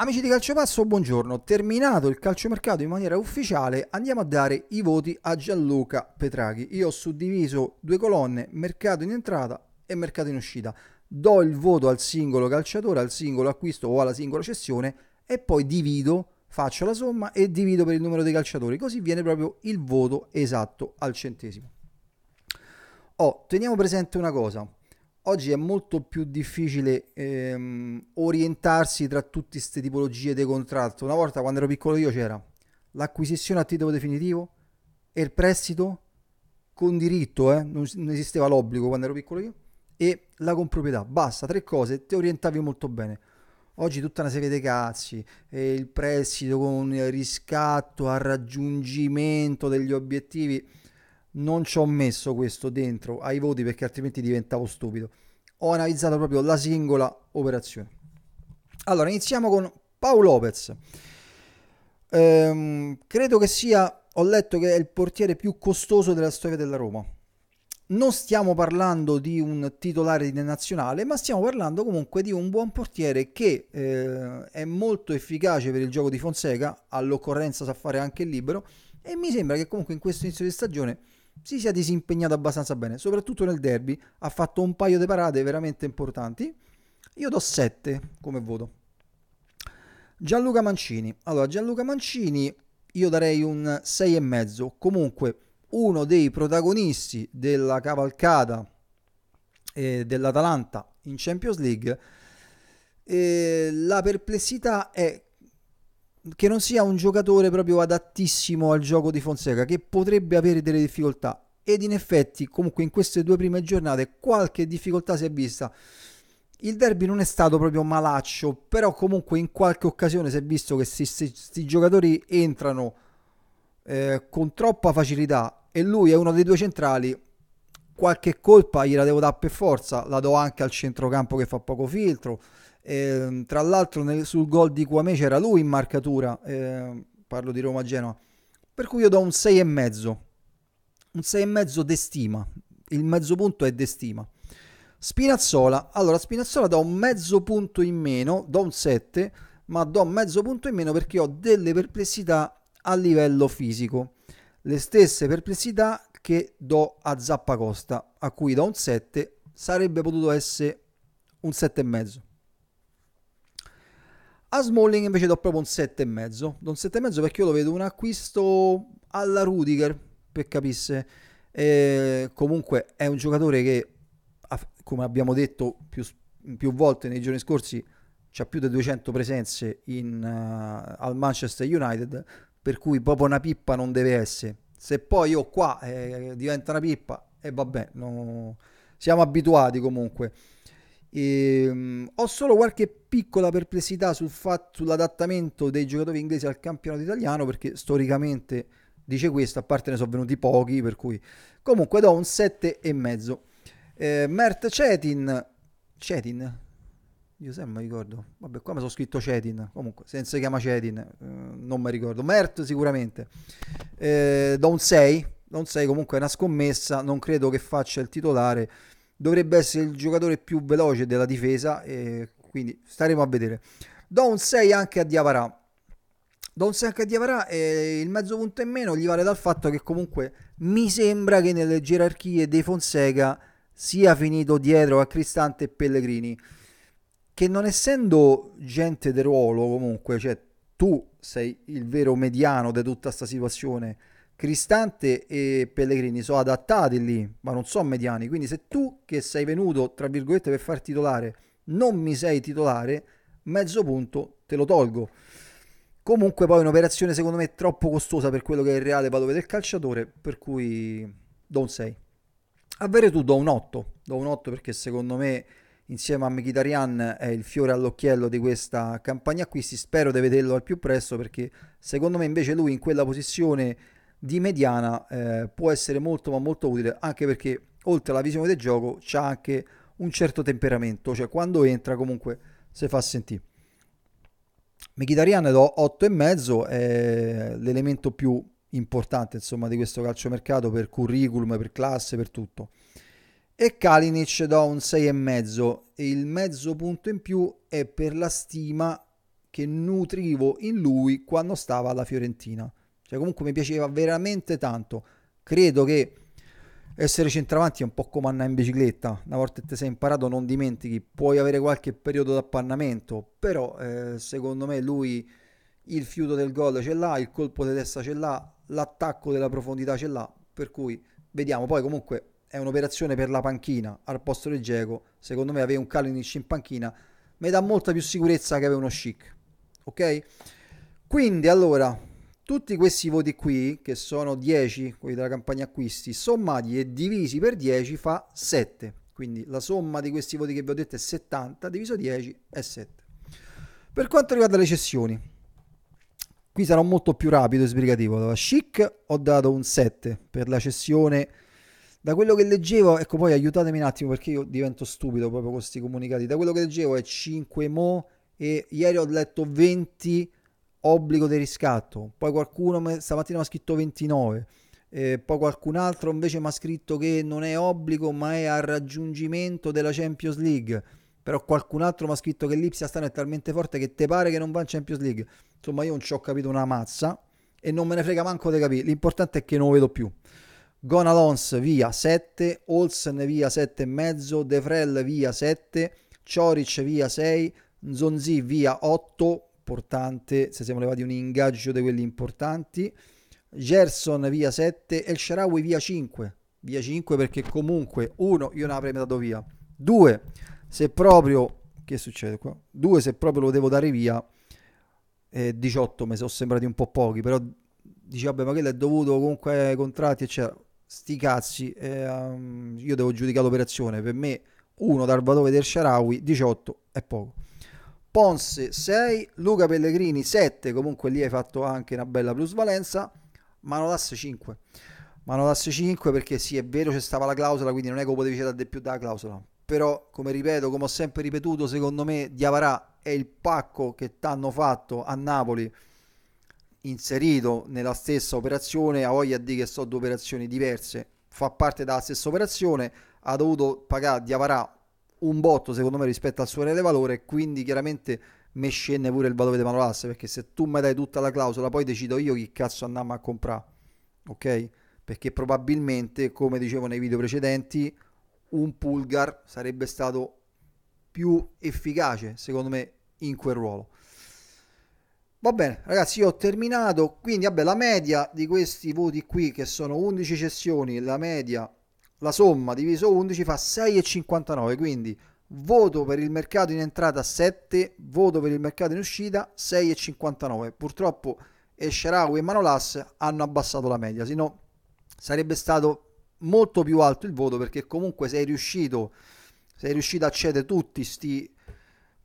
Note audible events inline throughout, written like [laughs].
Amici di Calciopasso, buongiorno. Terminato il calciomercato in maniera ufficiale, andiamo a dare i voti a Gianluca Petraghi. Io ho suddiviso due colonne, mercato in entrata e mercato in uscita. Do il voto al singolo calciatore, al singolo acquisto o alla singola cessione e poi divido, faccio la somma e divido per il numero dei calciatori, così viene proprio il voto esatto al centesimo. Oh, teniamo presente una cosa, oggi è molto più difficile ehm, orientarsi tra tutte queste tipologie di contratto. Una volta quando ero piccolo io c'era l'acquisizione a titolo definitivo e il prestito con diritto, eh? non, non, esisteva l'obbligo quando ero piccolo io, e la comproprietà. Basta, tre cose, ti orientavi molto bene. Oggi tutta una serie di cazzi, eh, il prestito con il riscatto al raggiungimento degli obiettivi non ci ho messo questo dentro ai voti perché altrimenti diventavo stupido. Ho analizzato proprio la singola operazione. Allora, iniziamo con Paolo Lopez. Ehm, credo che sia, ho letto che è il portiere più costoso della storia della Roma. Non stiamo parlando di un titolare di nazionale, ma stiamo parlando comunque di un buon portiere che eh, è molto efficace per il gioco di Fonseca, all'occorrenza sa fare anche il libero, e mi sembra che comunque in questo inizio di stagione si sia disimpegnato abbastanza bene, soprattutto nel derby, ha fatto un paio di parate veramente importanti. Io do 7 come voto. Gianluca Mancini. Allora, Gianluca Mancini io darei un 6,5. Comunque, uno dei protagonisti della cavalcata eh, dell'Atalanta in Champions League. Eh, la perplessità è che non sia un giocatore proprio adattissimo al gioco di Fonseca, che potrebbe avere delle difficoltà. Ed in effetti, comunque, in queste due prime giornate qualche difficoltà si è vista. Il derby non è stato proprio malaccio, però comunque in qualche occasione si è visto che se questi giocatori entrano eh, con troppa facilità e lui è uno dei due centrali. Qualche colpa gliela devo dare per forza, la do anche al centrocampo che fa poco filtro. Eh, tra l'altro nel, sul gol di Quame c'era lui in marcatura, eh, parlo di Roma-Genoa. Per cui io do un 6,5, un 6,5 d'estima, il mezzo punto è d'estima. Spinazzola, allora Spinazzola do un mezzo punto in meno, do un 7, ma do mezzo punto in meno perché ho delle perplessità a livello fisico, le stesse perplessità che do a Zappacosta, a cui do un 7, sarebbe potuto essere un 7,5. A Smalling invece do proprio un 7,5. Do un 7,5 perché io lo vedo un acquisto alla Rudiger, per capisse. E comunque è un giocatore che, come abbiamo detto più, più volte nei giorni scorsi, ha più di 200 presenze in, uh, al Manchester United, per cui proprio una pippa non deve essere. Se poi io qua eh, diventa una pippa, e eh, vabbè, no, siamo abituati comunque. E, ehm, ho solo qualche piccola perplessità sul fatto, sull'adattamento dei giocatori inglesi al campionato italiano perché storicamente dice questo, a parte ne sono venuti pochi, per cui comunque do un 7,5. Eh, Mert Cetin, Cetin? Io sempre mi ricordo, vabbè qua mi sono scritto Cetin, comunque se non si chiama Cetin eh, non mi ricordo, Mert sicuramente, eh, do un 6, do un 6 comunque è una scommessa, non credo che faccia il titolare dovrebbe essere il giocatore più veloce della difesa, quindi staremo a vedere. Do un 6 anche a Diavarà. Do un 6 anche a Diavarà e il mezzo punto in meno gli vale dal fatto che comunque mi sembra che nelle gerarchie dei Fonseca sia finito dietro a Cristante e Pellegrini, che non essendo gente del ruolo comunque, cioè tu sei il vero mediano di tutta questa situazione Cristante e Pellegrini sono adattati lì, ma non sono mediani. Quindi se tu che sei venuto, tra virgolette, per far titolare, non mi sei titolare, mezzo punto te lo tolgo. Comunque poi è un'operazione secondo me troppo costosa per quello che è il reale valore del calciatore, per cui do un 6. A tu do un 8, do un 8 perché secondo me insieme a Mkhitaryan è il fiore all'occhiello di questa campagna acquisti, spero di vederlo al più presto perché secondo me invece lui in quella posizione di mediana eh, può essere molto ma molto utile anche perché oltre alla visione del gioco c'è anche un certo temperamento, cioè quando entra comunque si fa sentire. Mkhitaryan do 8,5 è l'elemento più importante insomma di questo calciomercato per curriculum, per classe, per tutto. E Kalinic do un 6,5 e il mezzo punto in più è per la stima che nutrivo in lui quando stava alla Fiorentina cioè, comunque mi piaceva veramente tanto. Credo che essere centravanti è un po' come andare in bicicletta. Una volta che ti sei imparato, non dimentichi, puoi avere qualche periodo d'appannamento, però eh, secondo me lui il fiuto del gol ce l'ha, il colpo di testa ce l'ha, l'attacco della profondità ce l'ha, per cui vediamo. Poi comunque è un'operazione per la panchina, al posto del Geco, secondo me avere un Kalinic in panchina mi dà molta più sicurezza che avere uno chic. Ok? Quindi allora, tutti questi voti qui, che sono 10, quelli della campagna acquisti, sommati e divisi per 10 fa 7. Quindi la somma di questi voti che vi ho detto è 70, diviso 10 è 7. Per quanto riguarda le cessioni, qui sarò molto più rapido e sbrigativo. Da Chic ho dato un 7 per la cessione. Da quello che leggevo, ecco poi aiutatemi un attimo perché io divento stupido proprio con questi comunicati. Da quello che leggevo è 5 mo e ieri ho letto 20 obbligo di riscatto, poi qualcuno stamattina mi ha scritto 29, eh, poi qualcun altro invece mi ha scritto che non è obbligo ma è al raggiungimento della Champions League, però qualcun altro mi ha scritto che l'Ipsia stanno è talmente forte che te pare che non va in Champions League, insomma io non ci ho capito una mazza e non me ne frega manco di capire, l'importante è che non lo vedo più. Gonalons via 7, Olsen via 7,5, De Frel via 7, Cioric via 6, Zonzi via 8, importante, se siamo levati un ingaggio di quelli importanti. Gerson via 7 e il Sharawi via 5. Via 5 perché comunque, uno, io non avrei dato via. Due, se proprio... Che succede qua? Due, se proprio lo devo dare via. Eh, 18 mi sono sembrati un po' pochi, però dici vabbè ma quello è dovuto comunque ai contratti eccetera. Sti cazzi, eh, um, io devo giudicare l'operazione. Per me uno dal valore del Sharawi, 18 è poco. Ponce 6, Luca Pellegrini 7, comunque lì hai fatto anche una bella plusvalenza, Manolas 5. Manolas 5 perché sì, è vero, c'è stava la clausola, quindi non è che potevi cedere di più dalla clausola. Però, come ripeto, come ho sempre ripetuto, secondo me Diavarà è il pacco che t'hanno fatto a Napoli inserito nella stessa operazione, a voglia di che sono due operazioni diverse, fa parte della stessa operazione, ha dovuto pagare Diavarà un botto secondo me rispetto al suo reale valore, quindi chiaramente me scende pure il valore di Manolas perché se tu mi dai tutta la clausola poi decido io chi cazzo andiamo a comprare, ok? Perché probabilmente, come dicevo nei video precedenti, un Pulgar sarebbe stato più efficace secondo me in quel ruolo. Va bene, ragazzi, io ho terminato. Quindi, vabbè, la media di questi voti qui, che sono 11 cessioni, la media la somma diviso 11 fa 6,59, quindi voto per il mercato in entrata 7, voto per il mercato in uscita 6,59. Purtroppo Escerau e Manolas hanno abbassato la media, se sarebbe stato molto più alto il voto perché comunque sei riuscito, sei riuscito a cedere tutti questi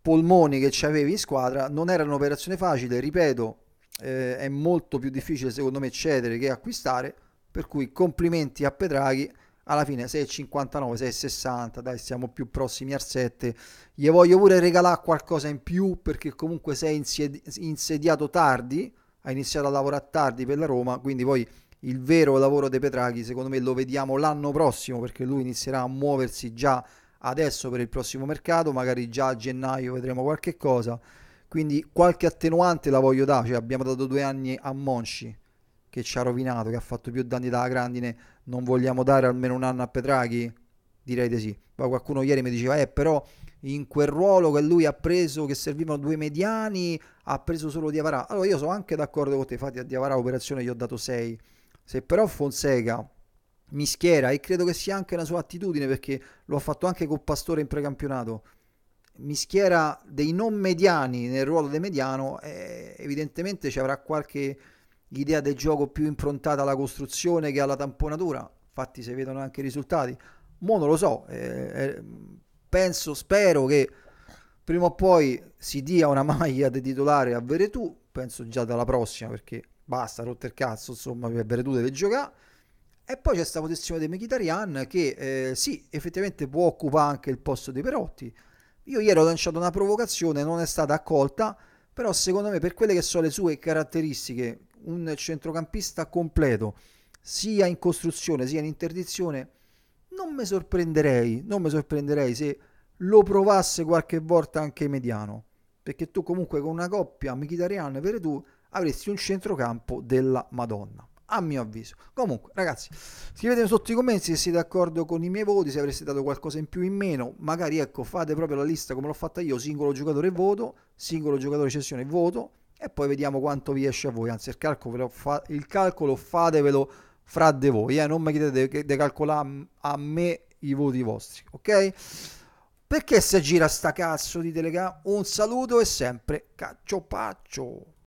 polmoni che avevi in squadra, non era un'operazione facile, ripeto, eh, è molto più difficile secondo me cedere che acquistare, per cui complimenti a Petraghi alla fine 6,59, 6,60, dai, siamo più prossimi al 7. Gli voglio pure regalare qualcosa in più perché comunque sei insediato tardi, hai iniziato a lavorare tardi per la Roma, quindi poi il vero lavoro dei Petraghi secondo me lo vediamo l'anno prossimo perché lui inizierà a muoversi già adesso per il prossimo mercato, magari già a gennaio vedremo qualche cosa. Quindi qualche attenuante la voglio dare, cioè abbiamo dato due anni a Monci, che ci ha rovinato, che ha fatto più danni dalla grandine, non vogliamo dare almeno un anno a Petrachi? Direi di sì. Ma qualcuno ieri mi diceva, eh però in quel ruolo che lui ha preso, che servivano due mediani, ha preso solo Diavarà. Allora io sono anche d'accordo con te, infatti a Diavarà operazione gli ho dato 6. Se però Fonseca mi schiera e credo che sia anche una sua attitudine perché lo ha fatto anche con Pastore in precampionato, mi schiera dei non mediani nel ruolo di mediano, eh, evidentemente ci avrà qualche l'idea del gioco più improntata alla costruzione che alla tamponatura, infatti si vedono anche i risultati. Mo non lo so, eh, eh penso, spero che prima o poi si dia una [laughs] maglia di titolare a Veretù, penso già dalla prossima perché basta, rotte il cazzo, insomma, Veretù deve giocare. E poi c'è questa posizione di Mkhitaryan che eh, sì, effettivamente può occupare anche il posto di Perotti. Io ieri ho lanciato una provocazione, non è stata accolta, però secondo me per quelle che sono le sue caratteristiche un centrocampista completo, sia in costruzione sia in interdizione, non mi sorprenderei, non mi sorprenderei se lo provasse qualche volta anche mediano, perché tu comunque con una coppia Mkhitaryan e Veretù avresti un centrocampo della Madonna a mio avviso. Comunque, ragazzi, scrivetemi sotto i commenti se siete d'accordo con i miei voti, se avreste dato qualcosa in più in meno, magari ecco, fate proprio la lista come l'ho fatta io, singolo giocatore voto, singolo giocatore cessione voto, e poi vediamo quanto vi esce a voi. Anzi, il calcolo, fa- il calcolo fatevelo fra di voi, eh? non mi chiedete di calcolare a me i voti vostri, ok? Perché si aggira sta cazzo di telecamera? Un saluto e sempre caccio paccio.